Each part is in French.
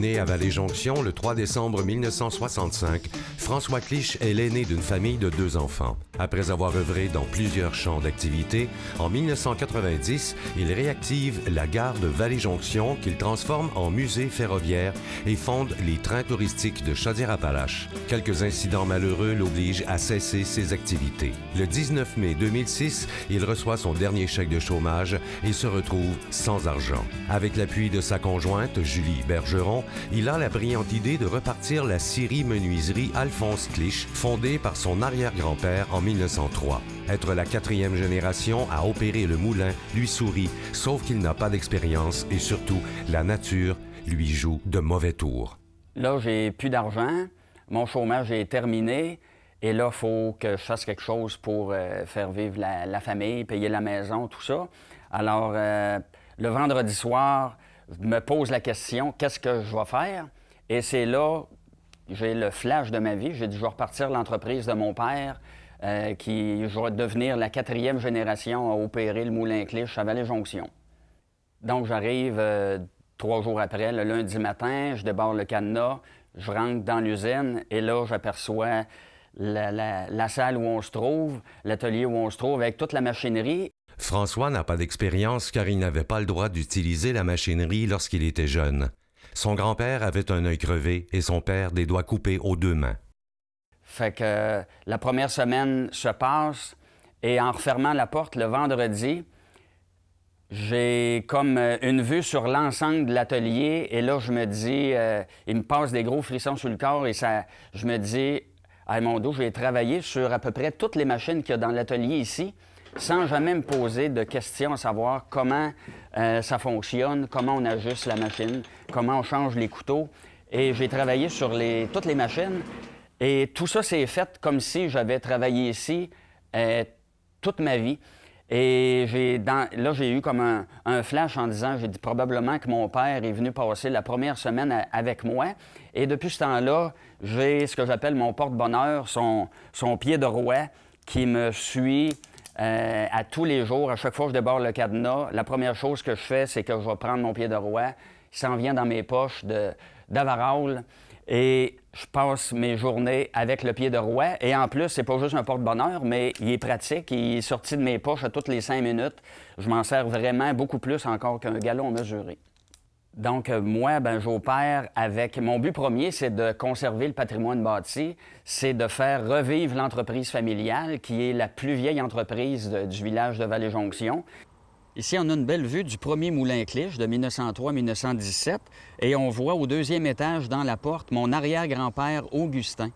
né à Vallée-Jonction le 3 décembre 1965, François Clich est l'aîné d'une famille de deux enfants. Après avoir œuvré dans plusieurs champs d'activité, en 1990, il réactive la gare de Vallée-Jonction qu'il transforme en musée ferroviaire et fonde les trains touristiques de Chaudière-Appalaches. Quelques incidents malheureux l'obligent à cesser ses activités. Le 19 mai 2006, il reçoit son dernier chèque de chômage et se retrouve sans argent. Avec l'appui de sa conjointe, Julie Bergeron, il a la brillante idée de repartir la syrie menuiserie Alpha Fondé par son arrière-grand-père en 1903. Être la quatrième génération à opérer le moulin lui sourit, sauf qu'il n'a pas d'expérience et surtout, la nature lui joue de mauvais tours. Là, j'ai plus d'argent, mon chômage est terminé, et là, il faut que je fasse quelque chose pour euh, faire vivre la, famille, payer la maison, tout ça. Alors, euh, le vendredi soir, je me pose la question, qu'est-ce que je vais faire? Et c'est là j'ai le flash de ma vie. J'ai dû je repartir l'entreprise de mon père. Euh, qui, je vais devenir la quatrième génération à opérer le moulin Clich à Vallée-Jonction. Donc, j'arrive euh, trois jours après, le lundi matin, je débarre le cadenas, je rentre dans l'usine et là, j'aperçois la, la, salle où on se trouve, l'atelier où on se trouve, avec toute la machinerie. François n'a pas d'expérience car il n'avait pas le droit d'utiliser la machinerie lorsqu'il était jeune. Son grand-père avait un œil crevé et son père des doigts coupés aux deux mains. Fait que la première semaine se passe et en refermant la porte le vendredi, j'ai comme euh, une vue sur l'ensemble de l'atelier et là je me dis, euh, il me passe des gros frissons sur le corps et ça, je me dis, à mon dos, j'ai travaillé sur à peu près toutes les machines qu'il y a dans l'atelier ici sans jamais me poser de questions à savoir comment euh, ça fonctionne, comment on ajuste la machine, comment on change les couteaux. Et j'ai travaillé sur les, toutes les machines. Et tout ça s'est fait comme si j'avais travaillé ici euh, toute ma vie. Et dans, là, j'ai eu comme un, flash en disant, j'ai dit probablement que mon père est venu passer la première semaine avec moi. Et depuis ce temps-là, j'ai ce que j'appelle mon porte-bonheur, son, son pied de roi qui me suit euh, à tous les jours, à chaque fois que je déborde le cadenas, la première chose que je fais, c'est que je vais prendre mon pied de roi, il s'en vient dans mes poches d'Avarol, et je passe mes journées avec le pied de roi. Et en plus, c'est pas juste un porte-bonheur, mais il est pratique, il est sorti de mes poches à toutes les cinq minutes. Je m'en sers vraiment beaucoup plus encore qu'un galon mesuré. Donc, euh, moi, ben, j'opère avec. Mon but premier, c'est de conserver le patrimoine bâti, c'est de faire revivre l'entreprise familiale, qui est la plus vieille entreprise du village de Vallée-Jonction. Ici, on a une belle vue du premier moulin clich de 1903-1917, et on voit au deuxième étage, dans la porte, mon arrière-grand-père Augustin.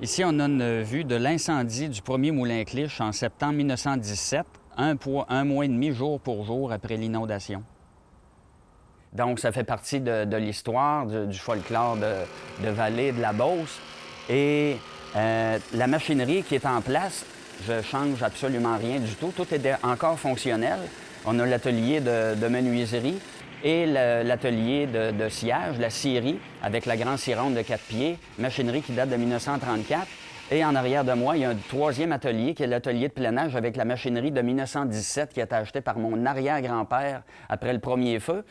Ici, on a une vue de l'incendie du premier moulin clich en septembre 1917, un, un mois et demi jour pour jour après l'inondation. Donc, ça fait partie de, l'histoire, du, folklore de, de, Vallée, de la Beauce. Et euh, la machinerie qui est en place, je change absolument rien du tout. Tout est encore fonctionnel. On a l'atelier de, menuiserie et l'atelier de, sillage, la scierie, avec la grande sironde de quatre pieds, machinerie qui date de 1934. Et en arrière de moi, il y a un troisième atelier qui est l'atelier de planage avec la machinerie de 1917 qui a été achetée par mon arrière-grand-père après le premier feu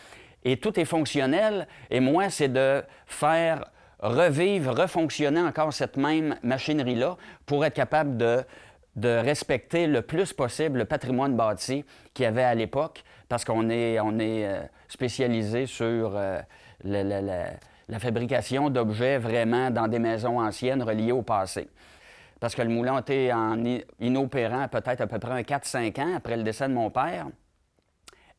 et tout est fonctionnel. Et moi, c'est de faire revivre, refonctionner encore cette même machinerie-là pour être capable de, respecter le plus possible le patrimoine bâti qu'il y avait à l'époque, parce qu'on est, on euh, spécialisé sur euh, la, fabrication d'objets vraiment dans des maisons anciennes reliées au passé parce que le moulin était en inopérant peut-être à peu près 4-5 ans après le décès de mon père.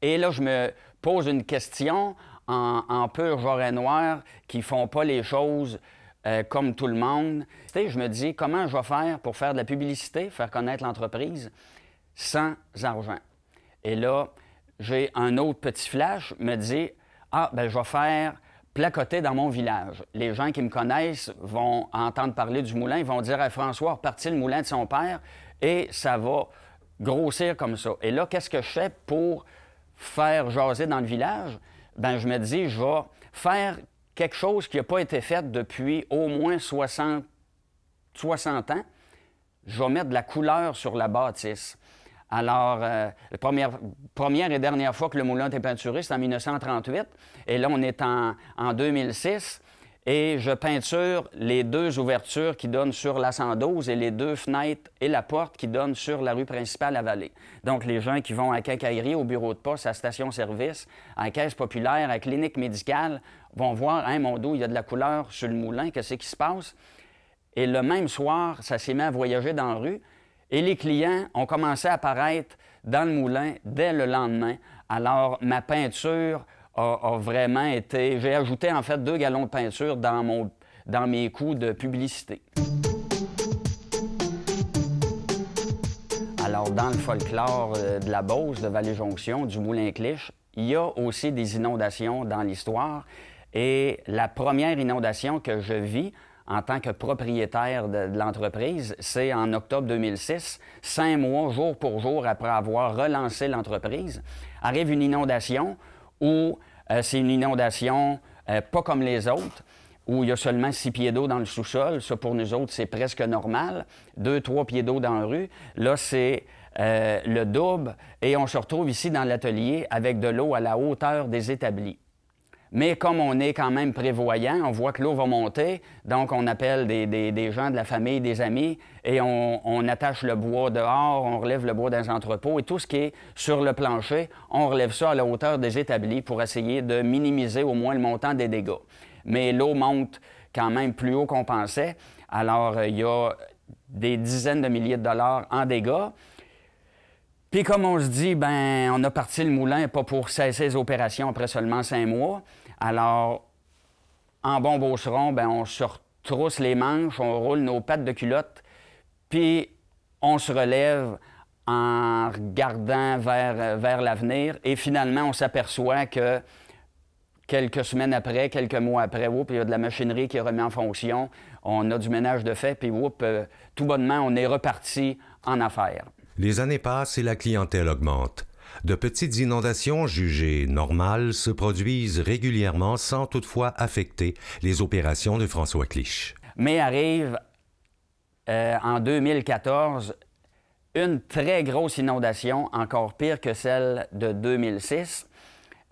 Et là, je me, Pose une question en, pur genre et noir, qui font pas les choses euh, comme tout le monde. Tu je me dis, comment je vais faire pour faire de la publicité, faire connaître l'entreprise, sans argent? Et là, j'ai un autre petit flash, me dit, ah, ben je vais faire placoter dans mon village. Les gens qui me connaissent vont entendre parler du moulin, ils vont dire à François, parti le moulin de son père, et ça va grossir comme ça. Et là, qu'est-ce que je fais pour faire jaser dans le village, ben je me dis, je vais faire quelque chose qui n'a pas été fait depuis au moins 60, 60 ans. Je vais mettre de la couleur sur la bâtisse. Alors, la euh, première, première, et dernière fois que le moulin était peinturé, c'est en 1938. Et là, on est en 2006 et je peinture les deux ouvertures qui donnent sur la 112 et les deux fenêtres et la porte qui donnent sur la rue principale à Vallée. Donc, les gens qui vont à Cacaillerie, au bureau de poste, à station-service, à caisse populaire, à clinique médicale, vont voir, hein, mon dos, il y a de la couleur sur le moulin, qu'est-ce qui se passe? Et le même soir, ça s'est mis à voyager dans la rue et les clients ont commencé à apparaître dans le moulin dès le lendemain. Alors, ma peinture a, vraiment été. J'ai ajouté en fait deux gallons de peinture dans, mon, dans mes coûts de publicité. Alors, dans le folklore euh, de la Beauce, de Vallée-Jonction, du Moulin-Cliche, il y a aussi des inondations dans l'histoire. Et la première inondation que je vis en tant que propriétaire de, de l'entreprise, c'est en octobre 2006, cinq mois, jour pour jour, après avoir relancé l'entreprise, arrive une inondation où euh, c'est une inondation euh, pas comme les autres, où il y a seulement six pieds d'eau dans le sous-sol. Ça, pour nous autres, c'est presque normal. Deux, trois pieds d'eau dans la rue. Là, c'est euh, le double. Et on se retrouve ici dans l'atelier avec de l'eau à la hauteur des établis. Mais comme on est quand même prévoyant, on voit que l'eau va monter, donc on appelle des, gens de la famille, des amis, et on, on, attache le bois dehors, on relève le bois dans les entrepôts, et tout ce qui est sur le plancher, on relève ça à la hauteur des établis pour essayer de minimiser au moins le montant des dégâts. Mais l'eau monte quand même plus haut qu'on pensait, alors euh, il y a des dizaines de milliers de dollars en dégâts. Puis comme on se dit, ben on a parti le moulin pas pour cesser les opérations après seulement cinq mois. Alors, en bon beauceron, ben on se retrousse les manches, on roule nos pattes de culotte, puis on se relève en regardant vers, l'avenir. Et finalement, on s'aperçoit que quelques semaines après, quelques mois après, il y a de la machinerie qui est remise en fonction, on a du ménage de fait, puis euh, tout bonnement, on est reparti en affaires. Les années passent et la clientèle augmente. De petites inondations jugées normales se produisent régulièrement sans toutefois affecter les opérations de François Clich. Mais arrive euh, en 2014 une très grosse inondation, encore pire que celle de 2006.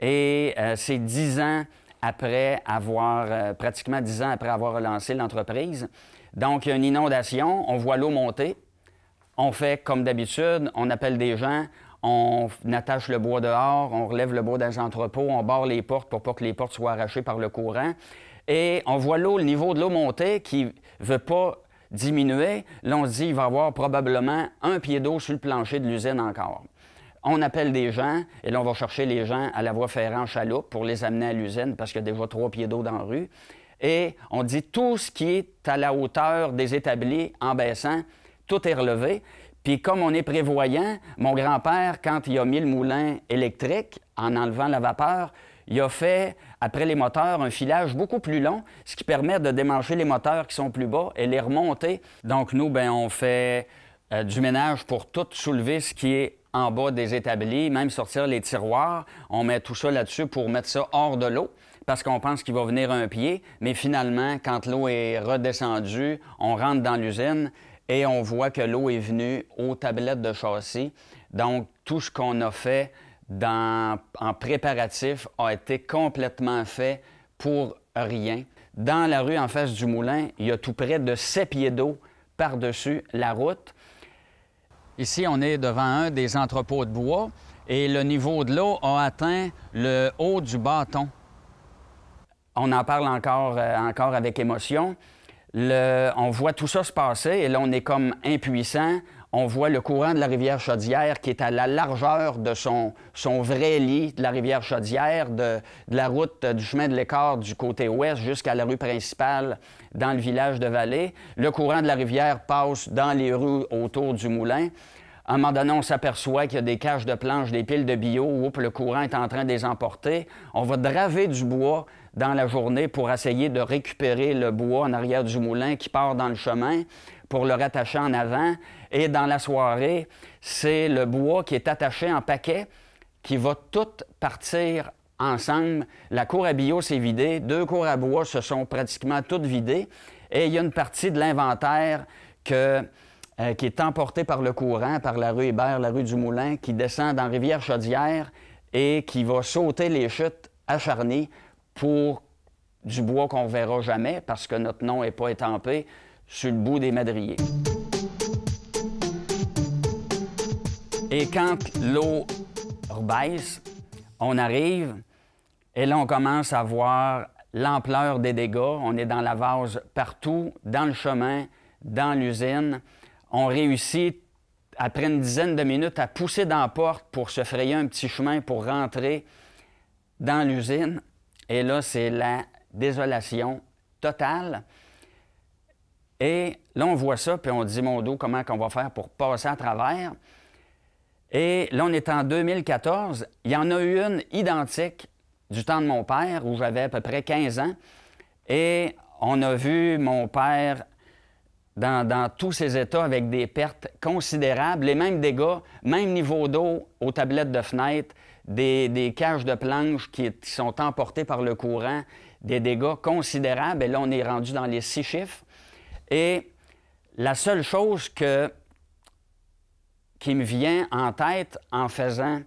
Et euh, c'est dix ans après avoir, euh, pratiquement dix ans après avoir relancé l'entreprise. Donc, une inondation, on voit l'eau monter, on fait comme d'habitude, on appelle des gens, on attache le bois dehors, on relève le bois dans entrepôts, on barre les portes pour pas que les portes soient arrachées par le courant. Et on voit l'eau, le niveau de l'eau monter qui ne veut pas diminuer. Là, on se dit, il va y avoir probablement un pied d'eau sur le plancher de l'usine encore. On appelle des gens, et là, on va chercher les gens à la voie ferrée en chaloupe pour les amener à l'usine parce qu'il y a déjà trois pieds d'eau dans la rue. Et on dit tout ce qui est à la hauteur des établis en baissant, tout est relevé. Puis comme on est prévoyant, mon grand-père, quand il a mis le moulin électrique, en enlevant la vapeur, il a fait, après les moteurs, un filage beaucoup plus long, ce qui permet de démancher les moteurs qui sont plus bas et les remonter. Donc nous, ben, on fait euh, du ménage pour tout soulever ce qui est en bas des établis, même sortir les tiroirs. On met tout ça là-dessus pour mettre ça hors de l'eau parce qu'on pense qu'il va venir un pied, mais finalement, quand l'eau est redescendue, on rentre dans l'usine et on voit que l'eau est venue aux tablettes de châssis. Donc, tout ce qu'on a fait en préparatif a été complètement fait pour rien. Dans la rue en face du moulin, il y a tout près de sept pieds d'eau par-dessus la route. Ici, on est devant un des entrepôts de bois et le niveau de l'eau a atteint le haut du bâton. On en parle encore, euh, encore avec émotion on voit tout ça se passer et là, on est comme impuissant. On voit le courant de la rivière Chaudière qui est à la largeur de son, son vrai lit de la rivière Chaudière, de, la route euh, du chemin de l'écart du côté ouest jusqu'à la rue principale dans le village de Vallée. Le courant de la rivière passe dans les rues autour du moulin. À un moment donné, on s'aperçoit qu'il y a des caches de planches, des piles de bio, où le courant est en train de les emporter. On va draver du bois dans la journée pour essayer de récupérer le bois en arrière du moulin qui part dans le chemin pour le rattacher en avant. Et dans la soirée, c'est le bois qui est attaché en paquet qui va tout partir ensemble. La cour à bio s'est vidée, deux cours à bois se sont pratiquement toutes vidées et il y a une partie de l'inventaire euh, qui est emporté par le courant, par la rue Hébert, la rue du Moulin, qui descend dans Rivière-Chaudière et qui va sauter les chutes acharnées pour du bois qu'on verra jamais parce que notre nom n'est pas étampé sur le bout des madriers. Et quand l'eau rebaisse, on arrive et là, on commence à voir l'ampleur des dégâts. On est dans la vase partout, dans le chemin, dans l'usine. On réussit, après une dizaine de minutes, à pousser dans la porte pour se frayer un petit chemin pour rentrer dans l'usine. Et là, c'est la désolation totale. Et là, on voit ça, puis on dit, mon dos, comment qu'on va faire pour passer à travers? Et là, on est en 2014. Il y en a eu une identique du temps de mon père, où j'avais à peu près 15 ans. Et on a vu mon père dans, dans, tous ses états avec des pertes considérables, les mêmes dégâts, même niveau d'eau aux tablettes de fenêtre, des, cages de planches qui, sont emportées par le courant, des dégâts considérables. Et là, on est rendu dans les six chiffres. Et la seule chose que, qui me vient en tête en faisant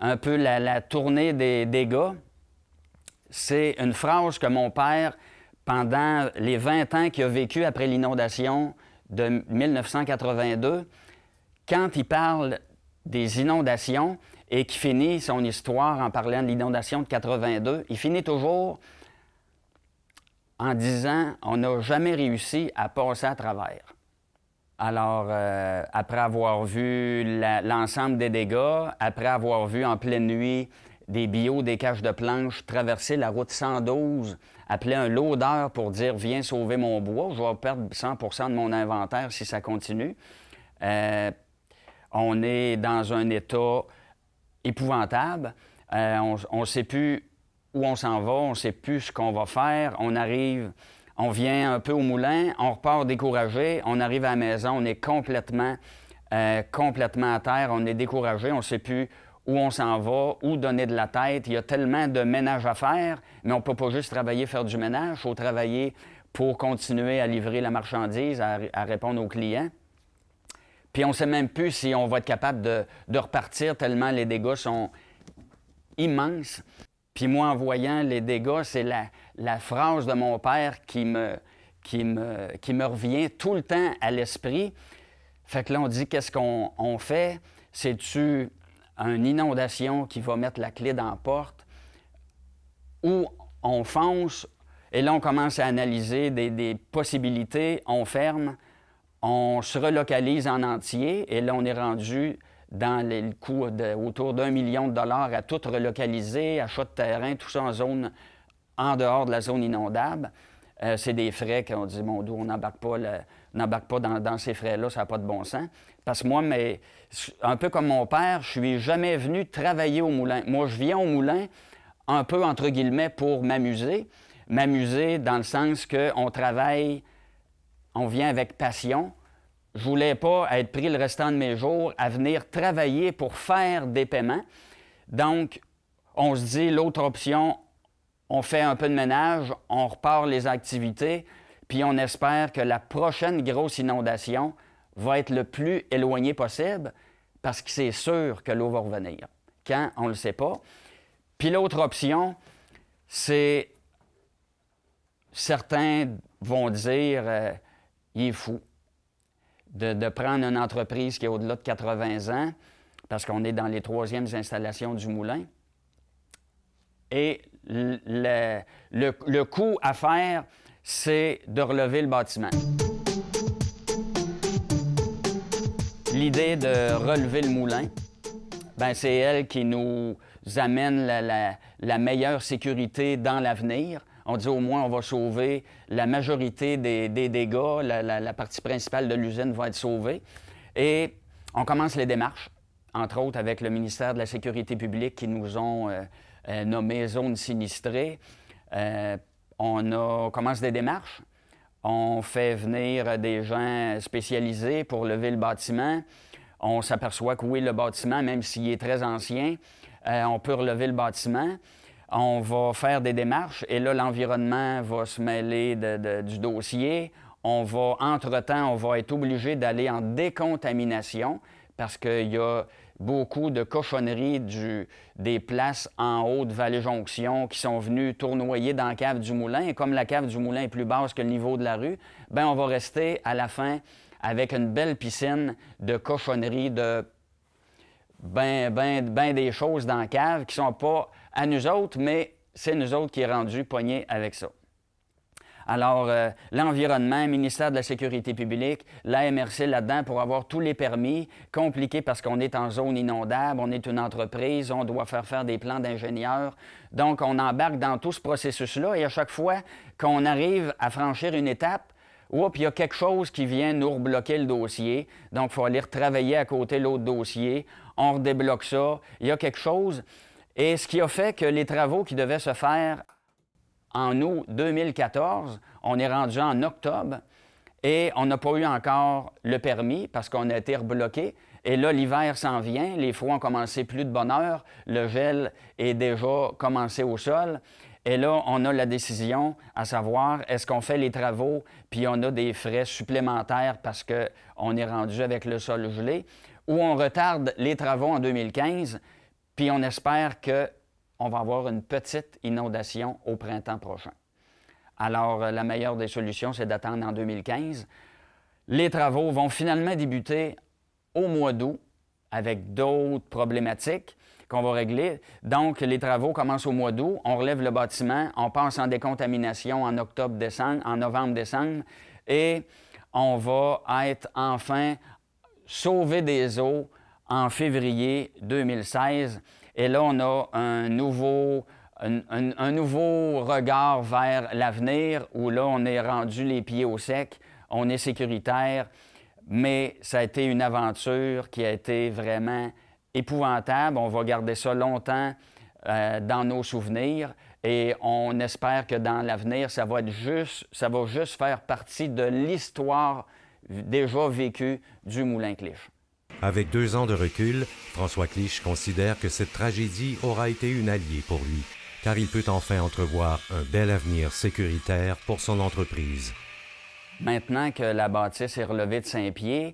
un peu la, la tournée des dégâts, c'est une phrase que mon père, pendant les 20 ans qu'il a vécu après l'inondation de 1982, quand il parle des inondations, et qui finit son histoire en parlant de l'inondation de 82, il finit toujours en disant on n'a jamais réussi à passer à travers. Alors, euh, après avoir vu l'ensemble des dégâts, après avoir vu en pleine nuit des bio, des caches de planches, traverser la route 112, appeler un lodeur pour dire viens sauver mon bois, je vais perdre 100 de mon inventaire si ça continue. Euh, on est dans un état épouvantable. Euh, on ne sait plus où on s'en va, on ne sait plus ce qu'on va faire. On arrive, on vient un peu au moulin, on repart découragé, on arrive à la maison, on est complètement, euh, complètement à terre, on est découragé, on ne sait plus où on s'en va, où donner de la tête. Il y a tellement de ménage à faire, mais on ne peut pas juste travailler, faire du ménage, il faut travailler pour continuer à livrer la marchandise, à répondre aux clients. Puis on ne sait même plus si on va être capable de, repartir tellement les dégâts sont immenses. Puis moi, en voyant les dégâts, c'est la, phrase de mon père qui me, qui me, revient tout le temps à l'esprit. Fait que là, on dit qu'est-ce qu'on fait? C'est-tu une inondation qui va mettre la clé dans la porte? Ou on fonce? Et là, on commence à analyser des possibilités, on ferme. On se relocalise en entier et là, on est rendu dans les, le coût autour d'un million de dollars à tout relocaliser, achat de terrain, tout ça en zone en dehors de la zone inondable. Euh, c'est des frais qu'on dit, mon Dieu, on n'embarque pas, pas dans, ces frais-là, ça n'a pas de bon sens. Parce que moi, mais, un peu comme mon père, je suis jamais venu travailler au moulin. Moi, je viens au moulin un peu, entre guillemets, pour m'amuser. M'amuser dans le sens qu'on travaille on vient avec passion. Je voulais pas être pris le restant de mes jours à venir travailler pour faire des paiements. Donc, on se dit, l'autre option, on fait un peu de ménage, on repart les activités, puis on espère que la prochaine grosse inondation va être le plus éloignée possible parce que c'est sûr que l'eau va revenir. Quand, on ne le sait pas. Puis l'autre option, c'est certains vont dire euh, il est fou de, prendre une entreprise qui est au-delà de 80 ans, parce qu'on est dans les troisièmes installations du moulin, et le, le, coût à faire, c'est de relever le bâtiment. L'idée de relever le moulin, ben c'est elle qui nous amène la meilleure sécurité dans l'avenir on dit au moins on va sauver la majorité des, dégâts, la, partie principale de l'usine va être sauvée. Et on commence les démarches, entre autres avec le ministère de la Sécurité publique qui nous ont euh, euh, nommé zone sinistrée. Euh, on, commence des démarches. On fait venir des gens spécialisés pour lever le bâtiment. On s'aperçoit que oui, le bâtiment, même s'il est très ancien, on peut relever le bâtiment on va faire des démarches et là, l'environnement va se mêler du dossier. On va, entre-temps, on va être obligé d'aller en décontamination parce qu'il y a beaucoup de cochonneries du, des places en haut de Vallée-Jonction qui sont venues tournoyer dans la cave du moulin. Et comme la cave du moulin est plus basse que le niveau de la rue, ben on va rester à la fin avec une belle piscine de cochonneries de ben, ben, ben des choses dans la cave qui ne sont pas à nous autres, mais c'est nous autres qui est rendus poignés avec ça. Alors, euh, l'environnement, le ministère de la Sécurité publique, la MRC là-dedans pour avoir tous les permis. Compliqué parce qu'on est en zone inondable, on est une entreprise, on doit faire faire des plans d'ingénieurs. Donc, on embarque dans tout ce processus-là et à chaque fois qu'on arrive à franchir une étape, Oups, il y a quelque chose qui vient nous rebloquer le dossier. Donc, il faut aller retravailler à côté l'autre dossier. On redébloque ça. Il y a quelque chose. Et ce qui a fait que les travaux qui devaient se faire en août 2014, on est rendu en octobre et on n'a pas eu encore le permis parce qu'on a été rebloqué. Et là, l'hiver s'en vient, les froids ont commencé plus de bonne heure, le gel est déjà commencé au sol. Et là, on a la décision à savoir est-ce qu'on fait les travaux, puis on a des frais supplémentaires parce qu'on est rendu avec le sol gelé, ou on retarde les travaux en 2015, puis on espère qu'on va avoir une petite inondation au printemps prochain. Alors, euh, la meilleure des solutions, c'est d'attendre en 2015. Les travaux vont finalement débuter au mois d'août avec d'autres problématiques qu'on va régler. Donc, les travaux commencent au mois d'août, on relève le bâtiment, on passe en décontamination en octobre-décembre, en novembre-décembre, et on va être enfin sauvé des eaux en février 2016. Et là, on a un nouveau, nouveau regard vers l'avenir où là, on est rendu les pieds au sec, on est sécuritaire, mais ça a été une aventure qui a été vraiment épouvantable. On va garder ça longtemps euh, dans nos souvenirs et on espère que dans l'avenir, ça va être juste, ça va juste faire partie de l'histoire déjà vécue du Moulin Clich. Avec deux ans de recul, François Clich considère que cette tragédie aura été une alliée pour lui, car il peut enfin entrevoir un bel avenir sécuritaire pour son entreprise. Maintenant que la bâtisse est relevée de saint pierre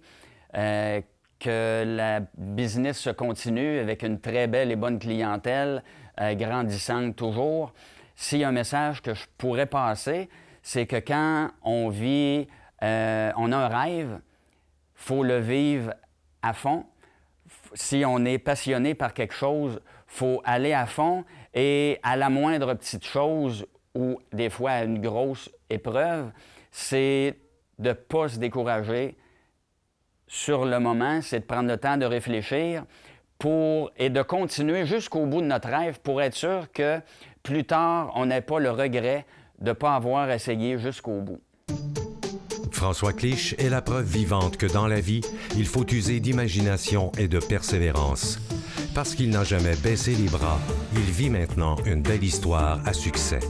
euh, que la business se continue avec une très belle et bonne clientèle, grandissant euh, grandissante toujours. S'il y a un message que je pourrais passer, c'est que quand on vit, euh, on a un rêve, faut le vivre à fond. Si on est passionné par quelque chose, faut aller à fond et à la moindre petite chose ou des fois à une grosse épreuve, c'est de ne pas se décourager, sur le moment, c'est de prendre le temps de réfléchir et de continuer jusqu'au bout de notre rêve pour être sûr que plus tard, on n'ait pas le regret de ne pas avoir essayé jusqu'au bout. François Clich est la preuve vivante que dans la vie, il faut user d'imagination et de persévérance. Parce qu'il n'a jamais baissé les bras, il vit maintenant une belle histoire à succès.